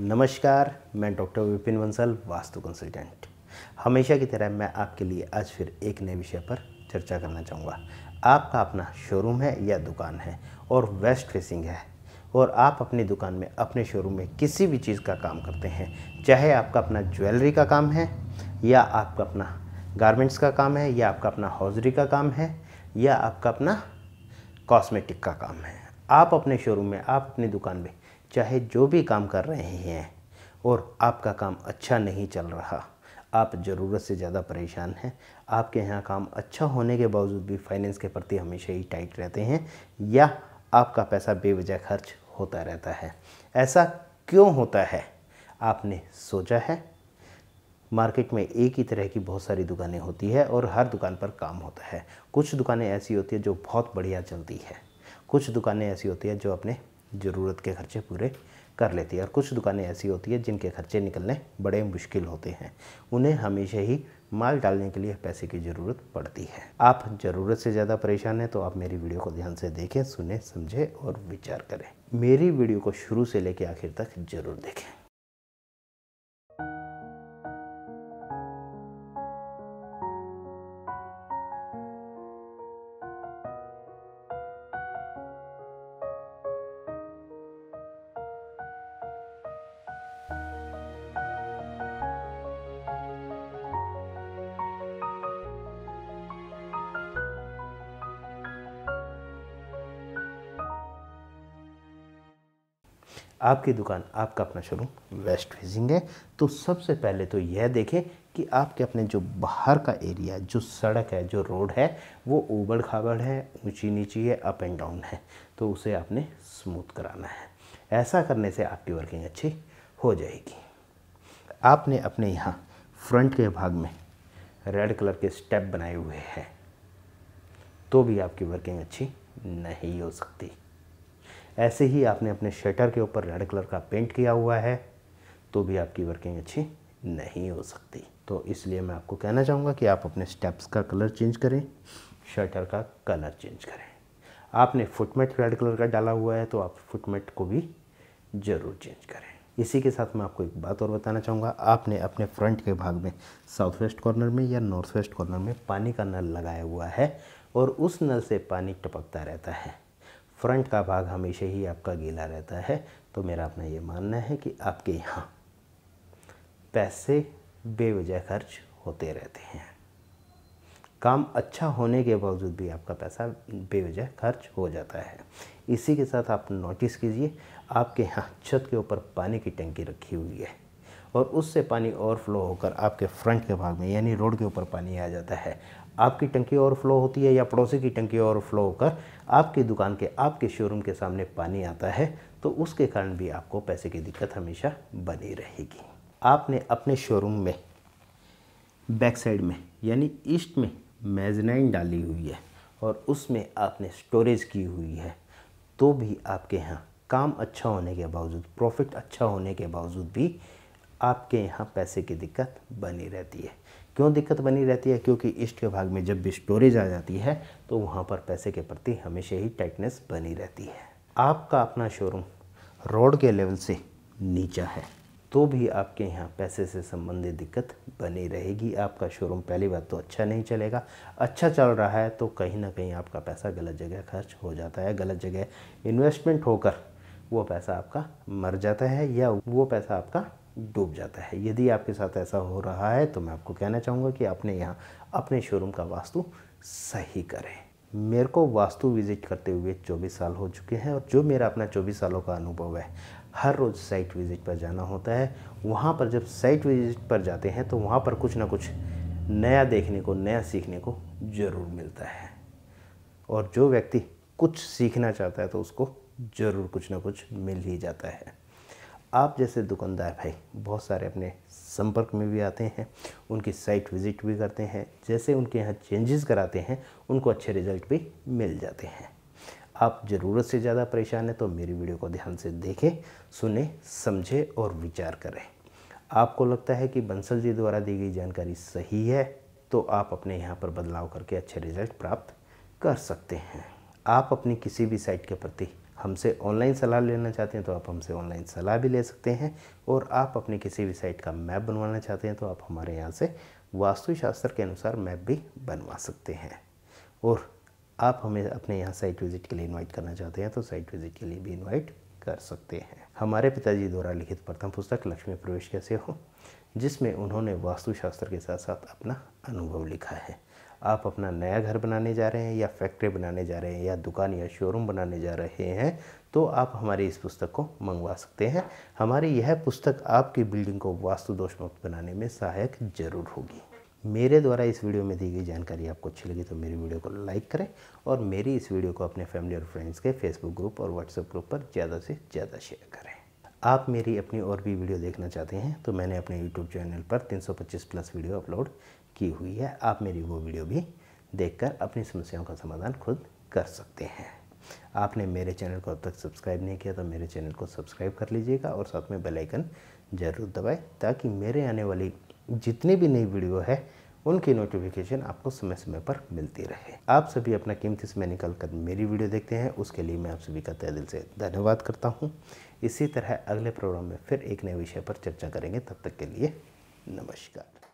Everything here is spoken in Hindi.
नमस्कार मैं डॉक्टर विपिन बंसल वास्तु कंसल्टेंट हमेशा की तरह मैं आपके लिए आज फिर एक नए विषय पर चर्चा करना चाहूँगा आपका अपना शोरूम है या दुकान है और वेस्ट फेसिंग है और आप अपनी दुकान में अपने शोरूम में किसी भी चीज़ का काम करते हैं चाहे आपका अपना ज्वेलरी का काम है या आपका अपना गारमेंट्स का काम है या आपका अपना हौजरी का काम है या आपका अपना कॉस्मेटिक का काम है आप अपने शोरूम में आप अपनी दुकान में चाहे जो भी काम कर रहे हैं और आपका काम अच्छा नहीं चल रहा आप ज़रूरत से ज़्यादा परेशान हैं आपके यहाँ काम अच्छा होने के बावजूद भी फाइनेंस के प्रति हमेशा ही टाइट रहते हैं या आपका पैसा बेवजह खर्च होता रहता है ऐसा क्यों होता है आपने सोचा है मार्केट में एक ही तरह की बहुत सारी दुकानें होती है और हर दुकान पर काम होता है कुछ दुकानें ऐसी होती है जो बहुत बढ़िया चलती है कुछ दुकानें ऐसी होती है जो अपने ज़रूरत के खर्चे पूरे कर लेती है और कुछ दुकानें ऐसी होती है जिनके खर्चे निकलने बड़े मुश्किल होते हैं उन्हें हमेशा ही माल डालने के लिए पैसे की ज़रूरत पड़ती है आप ज़रूरत से ज़्यादा परेशान हैं तो आप मेरी वीडियो को ध्यान से देखें सुने समझें और विचार करें मेरी वीडियो को शुरू से लेकर आखिर तक ज़रूर देखें आपकी दुकान आपका अपना शोरूम वेस्ट फेजिंग है तो सबसे पहले तो यह देखें कि आपके अपने जो बाहर का एरिया जो सड़क है जो रोड है वो ऊबड़ खाबड़ है ऊंची नीची है अप एंड डाउन है तो उसे आपने स्मूथ कराना है ऐसा करने से आपकी वर्किंग अच्छी हो जाएगी आपने अपने यहाँ फ्रंट के भाग में रेड कलर के स्टेप बनाए हुए हैं तो भी आपकी वर्किंग अच्छी नहीं हो सकती ऐसे ही आपने अपने शटर के ऊपर रेड कलर का पेंट किया हुआ है तो भी आपकी वर्किंग अच्छी नहीं हो सकती तो इसलिए मैं आपको कहना चाहूँगा कि आप अपने स्टेप्स का कलर चेंज करें शटर का कलर चेंज करें आपने फुटमेट रेड कलर का डाला हुआ है तो आप फुटमेट को भी ज़रूर चेंज करें इसी के साथ मैं आपको एक बात और बताना चाहूँगा आपने अपने फ्रंट के भाग में साउथ वेस्ट कॉर्नर में या नॉर्थ वेस्ट कॉर्नर में पानी का नल लगाया हुआ है और उस नल से पानी टपकता रहता है फ्रंट का भाग हमेशा ही आपका गीला रहता है तो मेरा अपना ये मानना है कि आपके यहाँ पैसे बेवजह खर्च होते रहते हैं काम अच्छा होने के बावजूद भी आपका पैसा बेवजह खर्च हो जाता है इसी के साथ आप नोटिस कीजिए आपके यहाँ छत के ऊपर पानी की टंकी रखी हुई है और उससे पानी ओवरफ्लो होकर आपके फ्रंट के भाग में यानी रोड के ऊपर पानी आ जाता है आपकी टंकी ओवर फ्लो होती है या पड़ोसी की टंकी ओवर फ्लो होकर आपकी दुकान के आपके शोरूम के सामने पानी आता है तो उसके कारण भी आपको पैसे की दिक्कत हमेशा बनी रहेगी आपने अपने शोरूम में बैक साइड में यानी ईस्ट में मेजनाइन डाली हुई है और उसमें आपने स्टोरेज की हुई है तो भी आपके यहाँ काम अच्छा होने के बावजूद प्रॉफिट अच्छा होने के बावजूद भी आपके यहाँ पैसे की दिक्कत बनी रहती है क्यों दिक्कत बनी रहती है क्योंकि ईस्ट के भाग में जब भी स्टोरेज आ जाती है तो वहाँ पर पैसे के प्रति हमेशा ही टाइटनेस बनी रहती है आपका अपना शोरूम रोड के लेवल से नीचा है तो भी आपके यहाँ पैसे से संबंधित दिक्कत बनी रहेगी आपका शोरूम पहली बात तो अच्छा नहीं चलेगा अच्छा चल रहा है तो कहीं ना कहीं आपका पैसा गलत जगह खर्च हो जाता है गलत जगह इन्वेस्टमेंट होकर वो पैसा आपका मर जाता है या वो पैसा आपका डूब जाता है यदि आपके साथ ऐसा हो रहा है तो मैं आपको कहना चाहूँगा कि आपने यहाँ अपने शोरूम का वास्तु सही करें मेरे को वास्तु विजिट करते हुए 24 साल हो चुके हैं और जो मेरा अपना 24 सालों का अनुभव है हर रोज़ साइट विज़िट पर जाना होता है वहाँ पर जब साइट विज़िट पर जाते हैं तो वहाँ पर कुछ ना कुछ नया देखने को नया सीखने को ज़रूर मिलता है और जो व्यक्ति कुछ सीखना चाहता है तो उसको ज़रूर कुछ ना कुछ मिल ही जाता है आप जैसे दुकानदार भाई बहुत सारे अपने संपर्क में भी आते हैं उनकी साइट विज़िट भी करते हैं जैसे उनके यहाँ चेंजेस कराते हैं उनको अच्छे रिजल्ट भी मिल जाते हैं आप ज़रूरत से ज़्यादा परेशान हैं तो मेरी वीडियो को ध्यान से देखें सुने समझें और विचार करें आपको लगता है कि बंसल जी द्वारा दी गई जानकारी सही है तो आप अपने यहाँ पर बदलाव करके अच्छे रिजल्ट प्राप्त कर सकते हैं आप अपनी किसी भी साइट के प्रति हमसे ऑनलाइन सलाह लेना चाहते हैं तो आप हमसे ऑनलाइन सलाह भी ले सकते हैं और आप अपनी किसी भी साइट का मैप बनवाना चाहते हैं तो आप हमारे यहाँ से वास्तुशास्त्र के अनुसार मैप भी बनवा सकते हैं और आप हमें अपने यहाँ साइट विज़िट के लिए इनवाइट करना चाहते हैं तो साइट विज़िट के लिए भी इनवाइट कर सकते हैं हमारे पिताजी द्वारा लिखित प्रथम पुस्तक लक्ष्मी प्रवेश कैसे हो जिसमें उन्होंने वास्तुशास्त्र के साथ साथ अपना अनुभव लिखा है आप अपना नया घर बनाने जा रहे हैं या फैक्ट्री बनाने जा रहे हैं या दुकान या शोरूम बनाने जा रहे हैं तो आप हमारी इस पुस्तक को मंगवा सकते हैं हमारी यह पुस्तक आपकी बिल्डिंग को वास्तु दोष मुक्त बनाने में सहायक जरूर होगी मेरे द्वारा इस वीडियो में दी गई जानकारी आपको अच्छी लगी तो मेरी वीडियो को लाइक करें और मेरी इस वीडियो को अपने फैमिली और फ्रेंड्स के फेसबुक ग्रुप और व्हाट्सएप ग्रुप पर ज़्यादा से ज़्यादा शेयर करें आप मेरी अपनी और भी वीडियो देखना चाहते हैं तो मैंने अपने यूट्यूब चैनल पर 325 प्लस वीडियो अपलोड की हुई है आप मेरी वो वीडियो भी देखकर अपनी समस्याओं का समाधान खुद कर सकते हैं आपने मेरे चैनल को अब तक सब्सक्राइब नहीं किया तो मेरे चैनल को सब्सक्राइब कर लीजिएगा और साथ में बेल आइकन ज़रूर दबाएं ताकि मेरे आने वाली जितनी भी नई वीडियो है उनकी नोटिफिकेशन आपको समय समय पर मिलती रहे आप सभी अपना कीमती समय निकल कर मेरी वीडियो देखते हैं उसके लिए मैं आप सभी का तय दिल से धन्यवाद करता हूँ इसी तरह अगले प्रोग्राम में फिर एक नए विषय पर चर्चा करेंगे तब तक के लिए नमस्कार